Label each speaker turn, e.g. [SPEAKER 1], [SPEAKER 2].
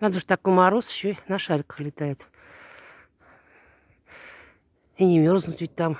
[SPEAKER 1] Надо же такой мороз, еще и на шариках летает. И не мерзнут ведь там.